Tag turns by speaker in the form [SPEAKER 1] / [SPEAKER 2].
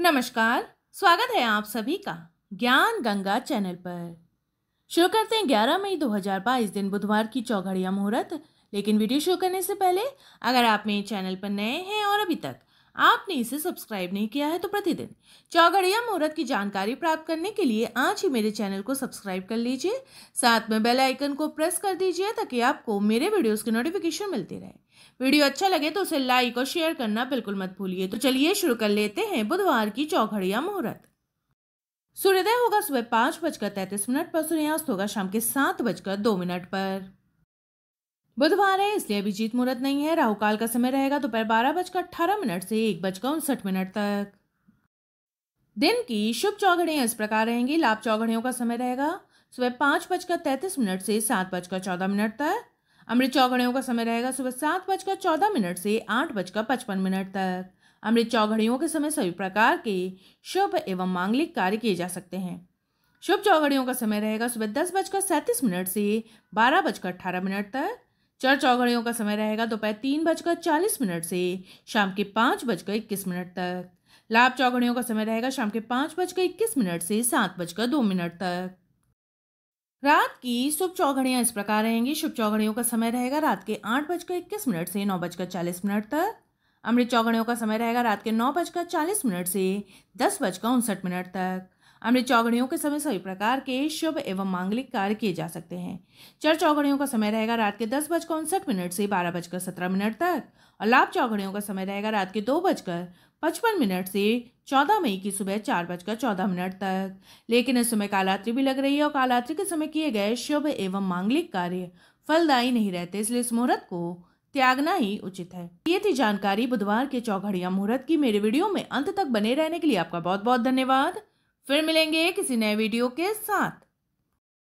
[SPEAKER 1] नमस्कार स्वागत है आप सभी का ज्ञान गंगा चैनल पर शुरू करते हैं 11 मई 2022 दिन बुधवार की चौघड़िया मुहूर्त लेकिन वीडियो शुरू करने से पहले अगर आप मेरे चैनल पर नए हैं और अभी तक आपने इसे सब्सक्राइब नहीं किया है तो प्रतिदिन चौगड़िया मुहूर्त की जानकारी प्राप्त करने के लिए आज ही मेरे चैनल को सब्सक्राइब कर लीजिए साथ में बेल आइकन को प्रेस कर दीजिए ताकि आपको मेरे वीडियोस की नोटिफिकेशन मिलती रहे वीडियो अच्छा लगे तो उसे लाइक और शेयर करना बिल्कुल मत भूलिए तो चलिए शुरू कर लेते हैं बुधवार की चौघड़िया मुहूर्त सूर्योदय होगा सुबह पाँच बजकर तैतीस मिनट पर सूर्यास्त होगा शाम के सात बजकर दो मिनट पर बुधवार है इसलिए अभी जीत मुहूर्त नहीं है राहु काल का समय रहेगा दोपहर बारह बजकर अट्ठारह मिनट से एक बजकर उनसठ मिनट तक दिन की शुभ चौघड़ियाँ इस प्रकार रहेंगी लाभ चौघड़ियों का समय रहेगा सुबह पाँच बजकर तैंतीस मिनट से सात बजकर चौदह मिनट तक अमृत चौघड़ियों का समय रहेगा सुबह सात बजकर चौदह मिनट से आठ बजकर पचपन मिनट तक अमृत चौघड़ियों के समय सभी प्रकार के शुभ एवं मांगलिक कार्य किए जा सकते हैं शुभ चौघड़ियों का समय रहेगा सुबह दस बजकर सैंतीस मिनट से बारह बजकर अठारह मिनट तक चर चौघड़ियों का समय रहेगा दोपहर तीन बजकर चालीस मिनट से शाम के पाँच बजकर इक्कीस मिनट तक लाभ चौघड़ियों का समय रहेगा शाम के पाँच बजकर इक्कीस मिनट से सात बजकर दो मिनट तक रात की शुभ चौघड़ियाँ इस प्रकार रहेंगी शुभ चौघड़ियों का समय रहेगा रात के आठ बजकर इक्कीस मिनट से नौ बजकर चालीस मिनट तक अमृत चौघड़ियों का समय रहेगा रात के नौ बजकर चालीस मिनट से दस बजकर उनसठ मिनट तक अमृत चौगड़ियों के समय सभी प्रकार के शुभ एवं मांगलिक कार्य किए जा सकते हैं चर चौगड़ियों का समय रहेगा रात के दस बजकर उनसठ मिनट से बारह बजकर सत्रह मिनट तक और लाभ चौगड़ियों का समय रहेगा रात के दो बजकर पचपन मिनट से चौदह मई की सुबह चार बजकर चौदह मिनट तक लेकिन इस समय कालात्रि भी लग रही है और कालात्रि के समय किए गए शुभ एवं मांगलिक कार्य फलदायी नहीं रहते इसलिए इस मुहूर्त को त्यागना ही उचित है ये थी जानकारी बुधवार के चौघड़िया मुहूर्त की मेरे वीडियो में अंत तक बने रहने के लिए आपका बहुत बहुत धन्यवाद फिर मिलेंगे किसी नए वीडियो के साथ